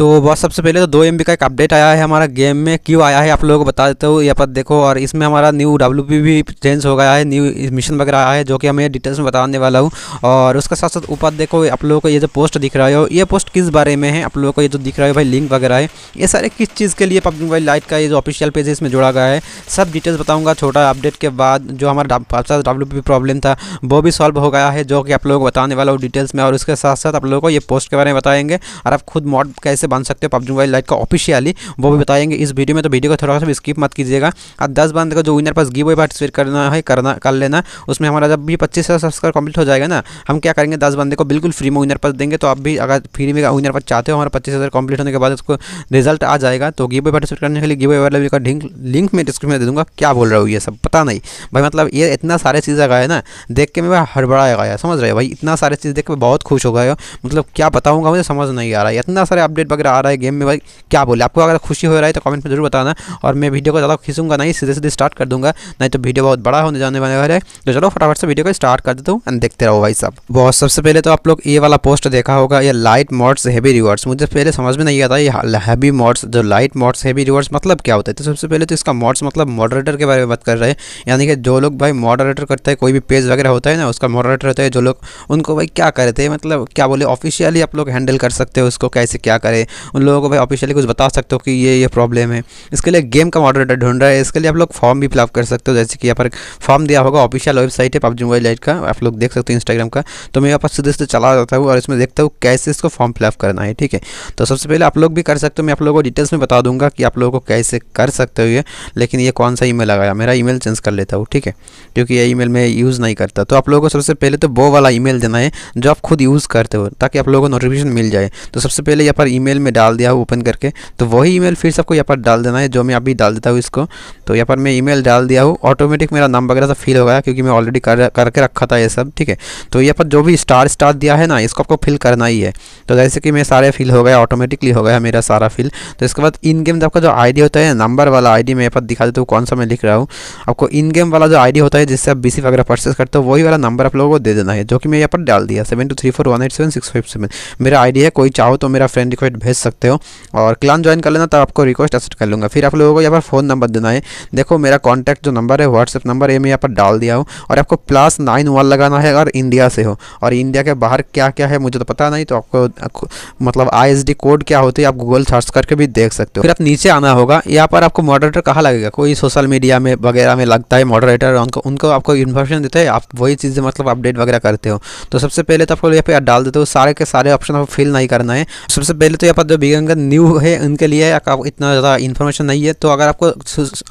तो बस सबसे पहले तो दो एम का एक अपडेट आया है हमारा गेम में क्यों आया है आप लोगों को बता देते हो यहाँ पर देखो और इसमें हमारा न्यू डब्ल्यू भी चेंज हो गया है न्यू मिशन वगैरह आया है जो कि हमें डिटेल्स में बताने वाला हूँ और उसके साथ साथ ऊपर देखो आप लोगों को ये जो पोस्ट दिख रहा है ये पोस्ट किस बारे में है आप लोगों को ये जो दिख रहा है भाई लिंक वगैरह है ये सारे किस चीज़ के लिए पब्लिक मोबाइल लाइट का ये जो ऑफिशियल पेज है इसमें जोड़ा गया है सब डिटेल्स बताऊँगा छोटा अपडेट के बाद जो हमारा डब्ल्यू प्रॉब्लम था वो भी सॉल्व हो गया है जो कि आप लोगों को बताने वाला हूँ डिटेल्स में और उसके साथ साथ आप लोगों को ये पोस्ट के बारे में बताएंगे और आप खुद मॉड कैसे बन सकते हो पबजी मोबाइल लाइट का ऑफिशियली वो भी बताएंगे इस वीडियो में तो वीडियो को थोड़ा सा स्किप मत कीजिएगा और दस बंद का जो विनर पास गिव पार्टिसिपेट करना है करना कर लेना उसमें हमारा जब भी पच्चीस हज़ार सब्सक्राइब कंप्लीट हो जाएगा ना हम क्या करेंगे दस बंदे को बिल्कुल फ्री में विनर पास देंगे तो आप भी अगर फ्री में विनर पास चाहते हो हमारा पच्चीस हज़ार कंप्लीट होने के बाद उसको रिजल्ट आ जाएगा तो गिव पार्टिसिपेट करने के लिए गिव वाले का लिंक मैं डिस्क्रिप्शन में दे दूँगा क्या बोल रहा हूँ ये सब पता नहीं भाई मतलब ये इतना सारे चीज़ गया ना देख के मैं हड़बड़ाया गया समझ रहे हो भाई इतना सारे चीज़ देख के बहुत खुश हो गया मतलब क्या बताऊँगा मुझे समझ नहीं आ रहा है इतना सारे अपडेट वगैरह आ रहा है गेम में भाई क्या बोले आपको अगर खुशी हो रहा है तो कमेंट में जरूर बताना और मैं वीडियो को ज़्यादा खींचूंगा नहीं सीधे सीधे स्टार्ट कर दूंगा नहीं तो वीडियो बहुत बड़ा होने जाने वाला है तो चलो फटाफट से वीडियो को स्टार्ट कर देता हूँ एंड देखते रहो भाई सब बहुत सबसे पहले तो आप लोग ये वाला पोस्ट देखा होगा ये लाइट मॉड्स हैवी रिवर्ड्स मुझे पहले समझ में नहीं आता हैवी मॉड्स जो लाइट मॉड्स हैवी रिवर्ड्स मतलब क्या होता है तो सबसे पहले तो इसका मॉड्स मतलब मॉडरेटर के बारे में बात कर रहे हैं यानी कि जो लोग भाई मॉडरेटर करते हैं कोई भी पेज वगैरह होता है ना उसका मॉडरेटर होता है जो लोग उनको भाई क्या करते हैं मतलब क्या बोले ऑफिशियली आप लोग हैंडल कर सकते हो उसको कैसे क्या करें उन लोगों को भाई ऑफिशियली कुछ बता सकते हो कि ये ये प्रॉब्लम है इसके लिए गेम का मॉडरेटर ढूंढ रहा है इसके लिए आप लोग फॉर्म भी फिलअप कर सकते हो जैसे कि यहाँ पर फॉर्म दिया होगा ऑफिशियल वेबसाइट है पबजी मोबाइल लाइट का आप लोग देख सकते हो इंस्टाग्राम का तो मैं यहाँ पर सीधे सीधे चला जाता हूँ और इसमें देखता हूँ कैसे इसको फॉर्म फिलअप करना है ठीक है तो सबसे पहले आप लोग भी कर सकते हो मैं आप लोगों को डिटेल्स में बता दूंगा कि आप लोगों को कैसे कर सकते हो ये लेकिन ये कौन सा ईमेल आया मेरा मेल चेंज कर लेता हूँ ठीक है क्योंकि ये मेल मैं यूज़ नहीं करता तो आप लोगों को सबसे पहले तो वो वाला मेल देना है जो आप खुद यूज़ करते हो ताकि आप लोगों को नोटिफिकेशन मिल जाए तो सबसे पहले यहाँ पर मेल में डाल दिया हूँ ओपन करके तो वही ईमेल फिर सबको यहाँ पर डाल देना है जो मैं अभी डाल देता हूँ इसको तो यहाँ पर मैं ईमेल डाल दिया हूँ ऑटोमेटिक मेरा नाम वगैरह सब फिल हो गया क्योंकि मैं ऑलरेडी कर करके रखा था ये सब ठीक है तो यहाँ पर जो भी स्टार स्टार दिया है ना इसको आपको फिल करना ही है तो जैसे कि मैं सारे फिल हो गया ऑटोमेटिकली हो गया मेरा सारा फिल तो इसके बाद इन गेम आपका जो आई होता है नंबर वाला आई डी मैं यहाँ पर दिखा देता हूँ कौन सा मैं लिख रहा हूँ आपको इन गेम वाला जो आई होता है जिससे आप बी वगैरह परचेस करते हो वही वाला नंबर आप लोगों को दे देना है जो कि मैं यहाँ पर डाल दिया seven two three four one eight seven six five seven मेरा आईडी है कोई चाहो तो मेरा फ्रेंड रिक्वेस्ट भेज सकते हो और क्लान ज्वाइन कर लेना तब आपको रिक्वेस्ट एक्सेप्ट कर लूँगा फिर आप लोगों को यहाँ पर फ़ोन नंबर देना है देखो मेरा कॉन्टैक्ट जो नंबर है व्हाट्सएप नंबर ये मैं यहाँ पर डाल दिया हूँ और आपको प्लस नाइन वन लगाना है अगर इंडिया से हो और इंडिया के बाहर क्या क्या है मुझे तो पता नहीं तो आपको मतलब आई कोड क्या होती है आप गूगल सर्च करके भी देख सकते हो फिर आप नीचे आना होगा यहाँ पर आपको मॉडरेटर कहाँ लगेगा कोई सोशल मीडिया में वगैरह में लगता है मॉडरेटर उनको उनको आपको इन्फॉर्मेशन देते हैं आप वही चीज़ें मतलब अपडेट वगैरह करते हो तो सबसे पहले तो आपको यहाँ पर डाल देते हो सारे के सारे ऑप्शन आपको फिल नहीं करना है सबसे पहले तो यहाँ जो बिगनर न्यू है उनके लिए इतना ज़्यादा इन्फॉर्मेशन नहीं है तो अगर आपको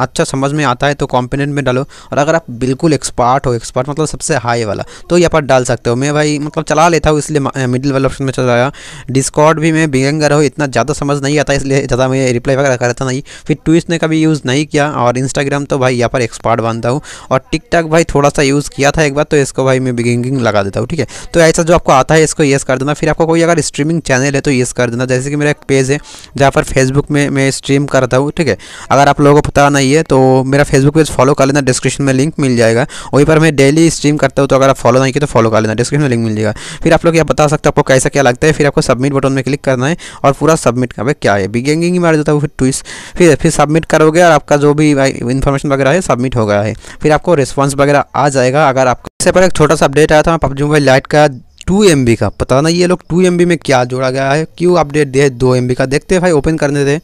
अच्छा समझ में आता है तो कॉम्पिनेंट में डालो और अगर आप बिल्कुल एक्सपर्ट हो एक्सपर्ट मतलब सबसे हाई वाला तो यहाँ पर डाल सकते हो मैं भाई मतलब चला लेता हूँ इसलिए मिडिल वाले ऑप्शन में चला आया डिस्कॉर्ड भी मैं बिगंगर हूँ इतना ज़्यादा समझ नहीं आता इसलिए ज़्यादा मैं रिप्लाई वगैरह करता नहीं फिर ट्विस्ट ने कभी यूज़ नहीं किया और इंस्टाग्राम तो भाई यहाँ पर एक्सपर्ट बनता हूँ और टिकटॉक भाई थोड़ा सा यूज़ किया था एक बार तो इसको भाई मैं बिगिंगिंग लगा देता हूँ ठीक है तो ऐसा जो आपको आता है इसको येस कर देना फिर आपको कोई अगर स्ट्रीमिंग चैनल है तो येस कर देना जैसे जैसे कि मेरा एक पेज है जहाँ पर फेसबुक में मैं स्ट्रीम करता हूँ ठीक है अगर आप लोगों को पता नहीं है तो मेरा फेसबुक पेज फॉलो कर लेना डिस्क्रिप्शन में लिंक मिल जाएगा वहीं पर मैं डेली स्ट्रीम करता हूँ तो अगर आप फॉलो नहीं किया तो फॉलो कर लेना डिस्क्रिप्शन में लिंक मिल जाएगा फिर आप लोग यह बता सकते हो आपको कैसा क्या लगता है फिर आपको सबमिट बटन में क्लिक करना है और पूरा सबमिट कर क्या है बिगेंगे ही मार देता हूँ फिर ट्विस्ट फिर फिर सबमिट करोगे और आपका जो भी इन्फॉर्मेशन वगैरह है सबमिट हो गया है फिर आपको रिस्पॉन्स वगैरह आ जाएगा अगर आपको इससे पर एक छोटा सा अपडेट आया था पबजी मोबाइल लाइट का टू एम का पता नहीं ये लोग टू एम में क्या जोड़ा गया है क्यों अपडेट दिया है दो एम का देखते हैं भाई ओपन करने थे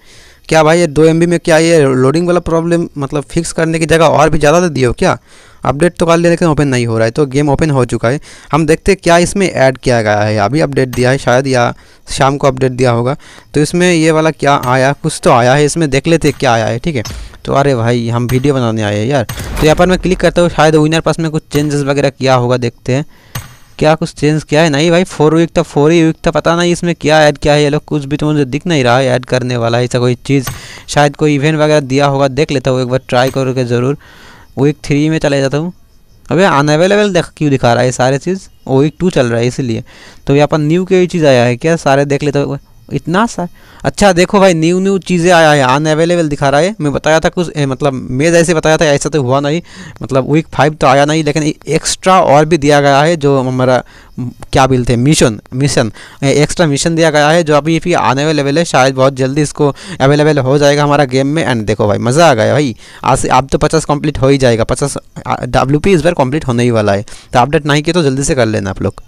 क्या भाई ये दो एम में क्या ये लोडिंग वाला प्रॉब्लम मतलब फिक्स करने की जगह और भी ज़्यादा दे दिए हो क्या अपडेट तो कर लिया लेकिन ओपन नहीं हो रहा है तो गेम ओपन हो चुका है हम देखते हैं क्या इसमें ऐड किया गया है अभी अपडेट दिया है शायद या शाम को अपडेट दिया होगा तो इसमें ये वाला क्या आया कुछ तो आया है इसमें देख लेते क्या आया है ठीक है तो अरे भाई हम वीडियो बनाने आए हैं यार तो यहाँ पर मैं क्लिक करता हूँ शायद विनर पास में कुछ चेंजेस वगैरह किया होगा देखते हैं क्या कुछ चेंज किया है नहीं भाई फोर वीक था फोर ही वीक था पता नहीं इसमें क्या ऐड किया है ये लोग कुछ भी तो मुझे दिख नहीं रहा है ऐड करने वाला ऐसा कोई चीज़ शायद कोई इवेंट वगैरह दिया होगा देख लेता हूँ एक बार ट्राई करके ज़रूर वीक थ्री में चले जाता हूँ अबे अनअवेलेबल देख क्यों दिखा रहा है सारे चीज़ वीक टू चल रहा है इसीलिए तो यहाँ पर न्यू कोई चीज़ आया है क्या सारे देख लेता हूँ इतना सा अच्छा देखो भाई न्यू न्यू चीज़ें आया है अन अवेलेबल दिखा रहा है मैं बताया था कुछ ए, मतलब मैं जैसे बताया था ऐसा तो हुआ नहीं मतलब वीक फाइव तो आया नहीं लेकिन एक्स्ट्रा और भी दिया गया है जो हमारा क्या बिल थे मिशन मिशन एक्स्ट्रा मिशन दिया गया है जो अभी भी आने अवेलेबल है शायद बहुत जल्दी इसको अवेलेबल हो जाएगा हमारा गेम में एंड देखो भाई मज़ा आ गया भाई आज अब तो पचास कम्प्लीट हो ही जाएगा पचास डब्ल्यू इस बार कम्प्लीट होने ही वाला है तो अपडेट नहीं किया तो जल्दी से कर लेना आप लोग